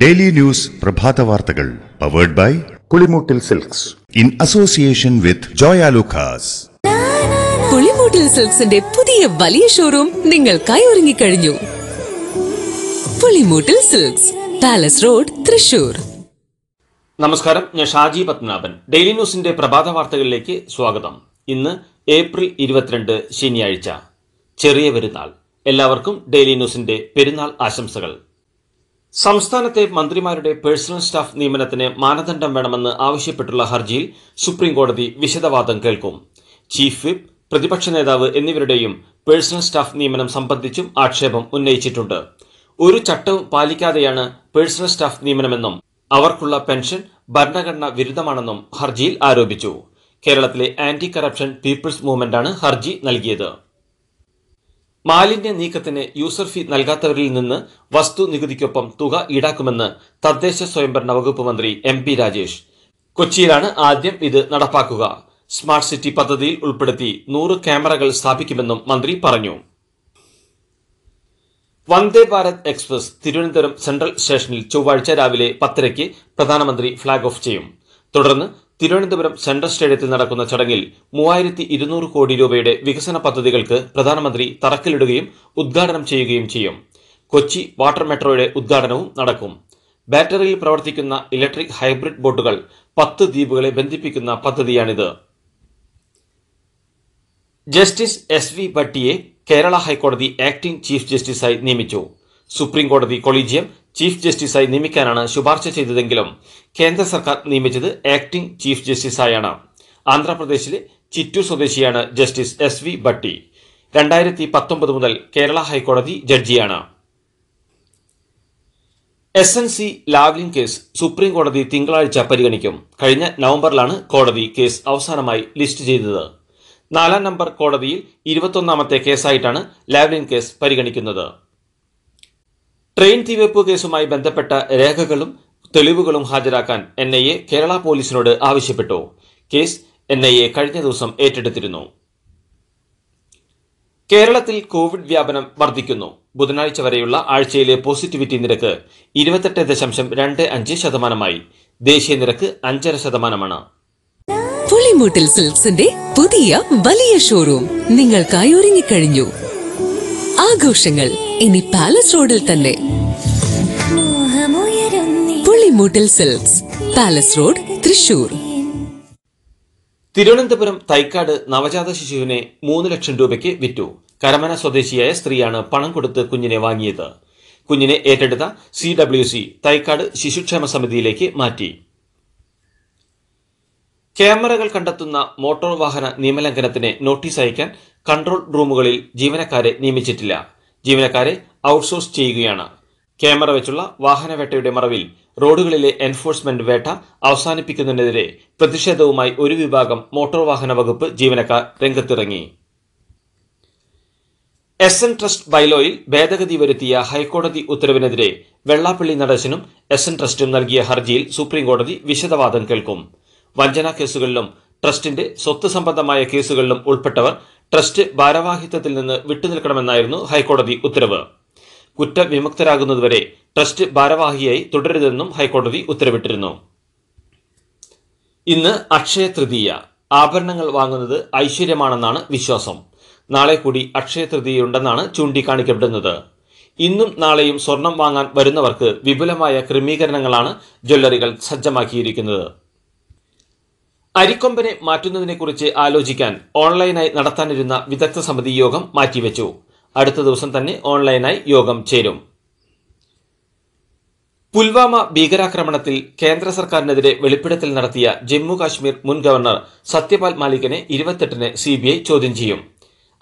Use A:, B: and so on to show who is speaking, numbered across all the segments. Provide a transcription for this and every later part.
A: daily news പ്രഭാത വാർത്തകൾ powered by Pulimoottil silks in association with Joyalukkas Pulimoottil സിൽക്സിന്റെ പുതിയ വലിയ ഷോറൂം നിങ്ങൾക്കായി ഒരുങ്ങിക്കഴിഞ്ഞു Pulimoottil silks palace road Thrissur നമസ്കാരം ഞാൻ ഷാജി പത്മനാഭൻ ഡെയിലി ന്യൂസിന്റെ പ്രഭാത വാർത്തകളിലേക്ക് സ്വാഗതം ഇന്ന് ഏപ്രിൽ ഇരുപത്തിരണ്ട് ശനിയാഴ്ച ചെറിയ പെരുന്നാൾ എല്ലാവർക്കും ഡെയിലി ന്യൂസിന്റെ പെരുന്നാൾ ആശംസകൾ സംസ്ഥാനത്തെ മന്ത്രിമാരുടെ പേഴ്സണൽ സ്റ്റാഫ് നിയമനത്തിന് മാനദണ്ഡം വേണമെന്ന് ആവശ്യപ്പെട്ടുള്ള ഹർജിയിൽ സുപ്രീംകോടതി വിശദവാദം കേൾക്കും ചീഫ് വിപ്പ് പ്രതിപക്ഷ നേതാവ് എന്നിവരുടെയും പേഴ്സണൽ സ്റ്റാഫ് നിയമനം സംബന്ധിച്ചും ആക്ഷേപം ഉന്നയിച്ചിട്ടുണ്ട് ഒരു ചട്ടവും പാലിക്കാതെയാണ് പേഴ്സണൽ സ്റ്റാഫ് നിയമനമെന്നും അവർക്കുള്ള പെൻഷൻ ഭരണഘടന വിരുദ്ധമാണെന്നും ഹർജിയിൽ ആരോപിച്ചു കേരളത്തിലെ ആന്റി കറപ്ഷൻ പീപ്പിൾസ് മൂവ്മെന്റാണ് ഹർജി നൽകിയത് മാലിന്യ നീക്കത്തിന് യൂസർ ഫീ നൽകാത്തവരിൽ നിന്ന് വസ്തു നികുതിക്കൊപ്പം തുക ഈടാക്കുമെന്ന് തദ്ദേശ സ്വയംഭരണ വകുപ്പ് മന്ത്രി എം പി രാജേഷ് കൊച്ചിയിലാണ് ആദ്യം ഇത് നടപ്പാക്കുക സ്മാർട്ട് സിറ്റി പദ്ധതിയിൽ ഉൾപ്പെടുത്തി നൂറ് ക്യാമറകൾ സ്ഥാപിക്കുമെന്നും മന്ത്രി പറഞ്ഞു വന്ദേ ഭാരത് എക്സ്പ്രസ് തിരുവനന്തപുരം സെൻട്രൽ സ്റ്റേഷനിൽ ചൊവ്വാഴ്ച രാവിലെ പത്തരയ്ക്ക് പ്രധാനമന്ത്രി ഫ്ളാഗ് ഓഫ് ചെയ്യും തുടർന്ന് തിരുവനന്തപുരം സെൻട്രൽ സ്റ്റേഡിയത്തിൽ നടക്കുന്ന ചടങ്ങിൽ മൂവായിരത്തി ഇരുന്നൂറ് കോടി രൂപയുടെ വികസന പദ്ധതികൾക്ക് പ്രധാനമന്ത്രി തറക്കല്ലിടുകയും ഉദ്ഘാടനം ചെയ്യുകയും ചെയ്യും കൊച്ചി വാട്ടർ മെട്രോയുടെ ഉദ്ഘാടനവും നടക്കും ബാറ്ററിയിൽ പ്രവർത്തിക്കുന്ന ഇലക്ട്രിക് ഹൈബ്രിഡ് ബോട്ടുകൾ പത്ത് ദ്വീപുകളെ ബന്ധിപ്പിക്കുന്ന പദ്ധതിയാണിത് ജസ്റ്റിസ് എസ് വി ഭട്ടിയെ കേരള ഹൈക്കോടതി ആക്ടിംഗ് ചീഫ് ജസ്റ്റിസായി നിയമിച്ചു സുപ്രീം കോടതി കൊളീജിയം ചീഫ് ജസ്റ്റിസായി നിയമിക്കാനാണ് ശുപാർശ ചെയ്തതെങ്കിലും കേന്ദ്ര സർക്കാർ നിയമിച്ചത് ആക്ടിംഗ് ചീഫ് ജസ്റ്റിസായാണ് ആന്ധ്രാപ്രദേശിലെ ചിറ്റൂർ സ്വദേശിയാണ് ജസ്റ്റിസ് എസ് വി ഭട്ടി രണ്ടായിരത്തി പത്തൊമ്പത് മുതൽ കേരള ഹൈക്കോടതി ജഡ്ജിയാണ് S N C Lavalin case supreme കോടതി തിങ്കളാഴ്ച പരിഗണിക്കും കഴിഞ്ഞ നവംബറിലാണ് കോടതി കേസ് അവസാനമായി ലിസ്റ്റ് ചെയ്തത് നാലാം നമ്പർ കോടതിയിൽ ഇരുപത്തൊന്നാമത്തെ കേസായിട്ടാണ് ലാവ്ലിൻ കേസ് പരിഗണിക്കുന്നത് ട്രെയിൻ തീവെപ്പ് കേസുമായി ബന്ധപ്പെട്ട രേഖകളും തെളിവുകളും ഹാജരാക്കാൻ എൻ ഐ എ കേരള പോലീസിനോട് ആവശ്യപ്പെട്ടു കേസ് എൻ ഐ എ കഴിഞ്ഞ ദിവസം ഏറ്റെടുത്തിരുന്നു കേരളത്തിൽ കോവിഡ് വ്യാപനം വർദ്ധിക്കുന്നു ബുധനാഴ്ച വരെയുള്ള ആഴ്ചയിലെ പോസിറ്റിവിറ്റി നിരക്ക് ഇരുപത്തെട്ട് ദശാംശം രണ്ട് അഞ്ച് ശതമാനമായി ദേശീയ നിരക്ക് അഞ്ചര ശതമാനമാണ് പുളിമൂട്ടിൽ സിൽക്സിന്റെ പുതിയ വലിയ ഷോറൂം നിങ്ങൾക്കായി ഒരുങ്ങിക്കഴിഞ്ഞു ആഘോഷങ്ങൾ ഇനി പാലസ് റോഡിൽ തന്നെ പാലസ് റോഡ് തൃശൂർ തിരുവനന്തപുരം തൈക്കാട് നവജാത ശിശുവിനെ മൂന്ന് ലക്ഷം രൂപയ്ക്ക് വിറ്റു കരമന സ്വദേശിയായ സ്ത്രീയാണ് പണം കൊടുത്ത് കുഞ്ഞിനെ വാങ്ങിയത് കുഞ്ഞിനെ ഏറ്റെടുത്ത സി ഡബ്ല്യു സി തൈക്കാട് ശിശുക്ഷേമ സമിതിയിലേക്ക് മാറ്റി ക്യാമറകൾ കണ്ടെത്തുന്ന മോട്ടോർ വാഹന നിയമലംഘനത്തിന് നോട്ടീസ് അയക്കാൻ കൺട്രോൾ റൂമുകളിൽ ജീവനക്കാരെ നിയമിച്ചിട്ടില്ല ജീവനക്കാരെ ഔട്ട്സോഴ്സ് ചെയ്യുകയാണ് ക്യാമറ വെച്ചുള്ള വാഹനവേട്ടയുടെ മറവിൽ റോഡുകളിലെ എൻഫോഴ്സ്മെന്റ് വേട്ട അവസാനിപ്പിക്കുന്നതിനെതിരെ പ്രതിഷേധവുമായി ഒരു വിഭാഗം മോട്ടോർ വാഹന വകുപ്പ് ജീവനക്കാർ രംഗത്തിറങ്ങി എസ് എൻ ട്രസ്റ്റ് ബൈലോയിൽ ഭേദഗതി വരുത്തിയ ഹൈക്കോടതി ഉത്തരവിനെതിരെ വെള്ളാപ്പള്ളി നടേശനും എസ് എൻ ട്രസ്റ്റും നൽകിയ ഹർജിയിൽ സുപ്രീംകോടതി വിശദവാദം കേൾക്കും വഞ്ചനാ കേസുകളിലും ട്രസ്റ്റിന്റെ സ്വത്ത് സംബന്ധമായ കേസുകളിലും ഉൾപ്പെട്ടവർ ട്രസ്റ്റ് ഭാരവാഹിത്വത്തിൽ നിന്ന് വിട്ടുനിൽക്കണമെന്നായിരുന്നു ഹൈക്കോടതി ഉത്തരവ് കുറ്റവിമുക്തരാകുന്നതുവരെ ട്രസ്റ്റ് ഭാരവാഹിയായി തുടരരുതെന്നും ഹൈക്കോടതി ഉത്തരവിട്ടിരുന്നു ഇന്ന് അക്ഷയ തൃതീയ ആഭരണങ്ങൾ വാങ്ങുന്നത് ഐശ്വര്യമാണെന്നാണ് വിശ്വാസം നാളെ കൂടി അക്ഷയ തൃതീയുണ്ടെന്നാണ് ചൂണ്ടിക്കാണിക്കപ്പെടുന്നത് ഇന്നും നാളെയും സ്വർണം വാങ്ങാൻ വരുന്നവർക്ക് വിപുലമായ ക്രമീകരണങ്ങളാണ് ജ്വല്ലറികൾ സജ്ജമാക്കിയിരിക്കുന്നത് അരിക്കൊമ്പനെ മാറ്റുന്നതിനെക്കുറിച്ച് ആലോചിക്കാൻ ഓൺലൈനായി നടത്താനിരുന്ന വിദഗ്ധ സമിതി യോഗം മാറ്റിവെച്ചു അടുത്ത ദിവസം തന്നെ ഓൺലൈനായി യോഗം ചേരും പുൽവാമ ഭീകരാക്രമണത്തിൽ കേന്ദ്ര സർക്കാരിനെതിരെ വെളിപ്പെടുത്തൽ നടത്തിയ ജമ്മു കാശ്മീർ മുൻ ഗവർണർ സത്യപാൽ മാലിക്കിനെ ഇരുപത്തെട്ടിന് സിബിഐ ചോദ്യം ചെയ്യും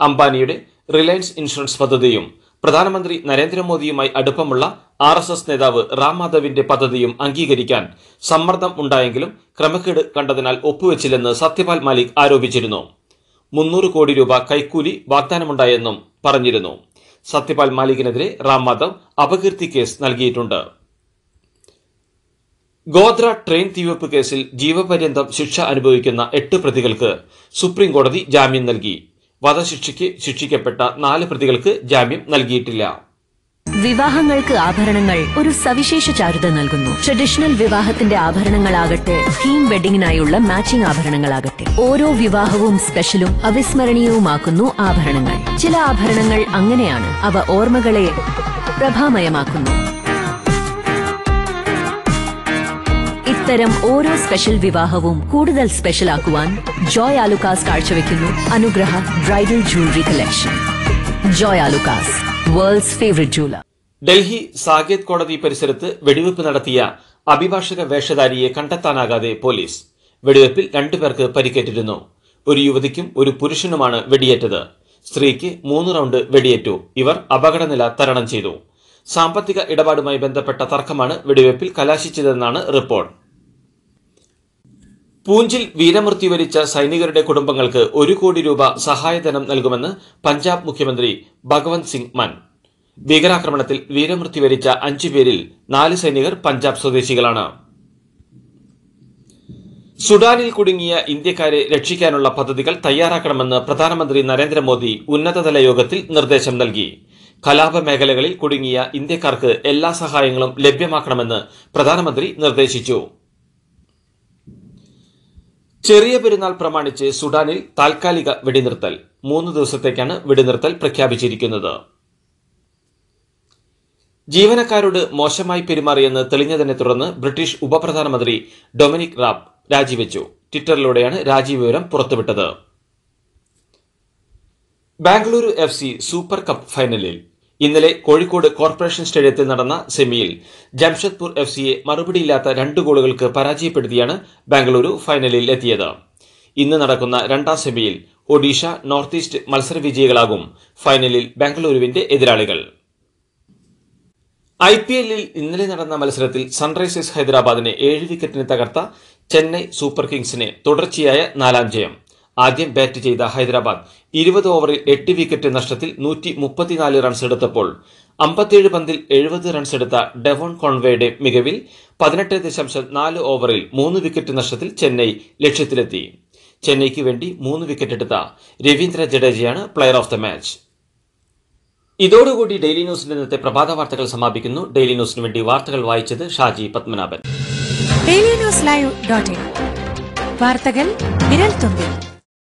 A: അംബാനിയുടെ റിലയൻസ് ഇൻഷുറൻസ് പദ്ധതിയും പ്രധാനമന്ത്രി നരേന്ദ്രമോദിയുമായി അടുപ്പമുള്ള ആർ എസ് എസ് നേതാവ് റാം മാധവിന്റെ പദ്ധതിയും അംഗീകരിക്കാൻ സമ്മർദ്ദം ഉണ്ടായെങ്കിലും ക്രമക്കേട് കണ്ടതിനാൽ ഒപ്പുവെച്ചില്ലെന്ന് സത്യപാൽ മാലിക് ആരോപിച്ചിരുന്നു മുന്നൂറ് കോടി രൂപ കൈക്കൂലി വാഗ്ദാനമുണ്ടായെന്നും പറഞ്ഞിരുന്നു സത്യപാൽ മാലിക്കിനെതിരെ റാം മാധവ് അപകീർത്തി കേസ് നൽകിയിട്ടുണ്ട് ഗോദ്ര ട്രെയിൻ തീവെപ്പ് കേസിൽ ജീവപര്യന്തം ശിക്ഷ അനുഭവിക്കുന്ന എട്ട് പ്രതികൾക്ക് സുപ്രീംകോടതി ജാമ്യം നൽകി വധശിക്ഷയ്ക്ക് ശിക്ഷിക്കപ്പെട്ട നാല് പ്രതികൾക്ക് ജാമ്യം നൽകിയിട്ടില്ല വിവാഹങ്ങൾക്ക് ആഭരണങ്ങൾ ഒരു സവിശേഷ ചാരുത നൽകുന്നു ട്രഡീഷണൽ വിവാഹത്തിന്റെ ആഭരണങ്ങളാകട്ടെ തീം വെഡിങ്ങിനായുള്ള മാച്ചിംഗ് ആഭരണങ്ങളാകട്ടെ ഓരോ വിവാഹവും സ്പെഷ്യലും അവിസ്മരണീയവുമാക്കുന്നു ആഭരണങ്ങൾ ചില ആഭരണങ്ങൾ അങ്ങനെയാണ് അവ ഓർമ്മകളെ പ്രഭാമയമാക്കുന്നു ഇത്തരം ഓരോ സ്പെഷ്യൽ വിവാഹവും കൂടുതൽ സ്പെഷ്യൽ ആക്കുവാൻ ജോയ് ആലുക്കാസ് കാഴ്ചവെക്കുന്നു Anugraha bridal jewellery collection Joy Alukkas world's favourite jeweller Delhi Saket കോടതി പരിസരത്ത് വെടിവെപ്പ് നടത്തിയ അഭിഭാഷക വേഷധാരിയെ കണ്ടെത്താനാകാതെ പോലീസ് വെടിവെപ്പിൽ രണ്ടുപേർക്ക് പരിക്കേറ്റിരുന്നു ഒരു യുവതിക്കും ഒരു പുരുഷനുമാണ് വെടിയേറ്റത് സ്ത്രീക്ക് മൂന്ന് റൗണ്ട് വെടിയേറ്റു ഇവർ അപകടനില തരണം ചെയ്തു സാമ്പത്തിക ഇടപാടുമായി ബന്ധപ്പെട്ട തർക്കമാണ് വെടിവെപ്പിൽ കലാശിച്ചതെന്നാണ് റിപ്പോർട്ട് പൂഞ്ചിൽ വീരമൃത്യു വരിച്ച സൈനികരുടെ കുടുംബങ്ങൾക്ക് ഒരു കോടി രൂപ സഹായധനം നൽകുമെന്ന് പഞ്ചാബ് മുഖ്യമന്ത്രി ഭഗവന്ത് സിംഗ് മൻ ഭീകരാക്രമണത്തിൽ വീരമൃത്യു വരിച്ച അഞ്ചു പേരിൽ നാല് സൈനികർ പഞ്ചാബ് സ്വദേശികളാണ് സുഡാനിൽ കുടുങ്ങിയ ഇന്ത്യക്കാരെ രക്ഷിക്കാനുള്ള പദ്ധതികൾ തയ്യാറാക്കണമെന്ന് പ്രധാനമന്ത്രി നരേന്ദ്രമോദി ഉന്നതതല യോഗത്തിൽ നിർദ്ദേശം നൽകി കലാപ മേഖലകളിൽ കുടുങ്ങിയ ഇന്ത്യക്കാർക്ക് എല്ലാ സഹായങ്ങളും ലഭ്യമാക്കണമെന്ന് പ്രധാനമന്ത്രി നിർദ്ദേശിച്ചു ചെറിയ പെരുന്നാൾ പ്രമാണിച്ച് സുഡാനിൽ താൽക്കാലിക വെടിനിർത്തൽ മൂന്ന് ദിവസത്തേക്കാണ് വെടിനിർത്തൽ പ്രഖ്യാപിച്ചിരിക്കുന്നത് ജീവനക്കാരോട് മോശമായി പെരുമാറിയെന്ന് തെളിഞ്ഞതിനെ തുടർന്ന് ബ്രിട്ടീഷ് ഉപപ്രധാനമന്ത്രി ഡൊമിനിക് റാബ് രാജിവെച്ചു ട്വിറ്ററിലൂടെയാണ് രാജിവിവരം പുറത്തുവിട്ടത് ബാംഗ്ലൂരു എഫ് സൂപ്പർ കപ്പ് ഫൈനലിൽ ഇന്നലെ കോഴിക്കോട് കോർപ്പറേഷൻ സ്റ്റേഡിയത്തിൽ നടന്ന സെമിയിൽ ജംഷദ്പൂർ എഫ് സിയെ മറുപടിയില്ലാത്ത രണ്ട് ഗോളുകൾക്ക് പരാജയപ്പെടുത്തിയാണ് ബാംഗ്ലൂരു ഫൈനലിൽ എത്തിയത് ഇന്ന് നടക്കുന്ന രണ്ടാം സെമിയിൽ ഒഡീഷ നോർത്ത് ഈസ്റ്റ് മത്സര വിജയികളാകും ഫൈനലിൽ ബാംഗ്ലൂരുവിന്റെ എതിരാളികൾ ഐ പി എല്ലിൽ ഇന്നലെ നടന്ന മത്സരത്തിൽ സൺറൈസേഴ്സ് ഹൈദരാബാദിനെ ഏഴ് വിക്കറ്റിന് തകർത്ത ചെന്നൈ സൂപ്പർ കിങ്സിനെ തുടർച്ചയായ നാലാം ജയം ആദ്യം ബാറ്റ് ചെയ്ത ഹൈദരാബാദ് ഇരുപത് ഓവറിൽ എട്ട് വിക്കറ്റ് നഷ്ടത്തിൽ നൂറ്റി മുപ്പത്തിനാല് റൺസ് എടുത്തപ്പോൾ അമ്പത്തിയേഴ് പന്തിൽ എഴുപത് റൺസ് എടുത്ത ഡെവോൺ കോൺവേയുടെ മികവിൽ പതിനെട്ട് ദശാംശം നാല് ഓവറിൽ മൂന്ന് വിക്കറ്റ് നഷ്ടത്തിൽ ചെന്നൈ ലക്ഷ്യത്തിലെത്തി ചെന്നൈക്ക് വേണ്ടി മൂന്ന് വിക്കറ്റ് എടുത്ത രവീന്ദ്ര ജഡേജയാണ് പ്ലെയർ ഓഫ് ദ മാച്ച് ഇതോടുകൂടി ഡെയിലി ന്യൂസിന്റെ ഇന്നത്തെ പ്രഭാത വാർത്തകൾ സമാപിക്കുന്നു ഡെയിലി ന്യൂസിന് വേണ്ടി വാർത്തകൾ വായിച്ചത് Shaji Padmanabhan daily news live dot in വാർത്തകൾ വിരൽ തുമ്പിൽ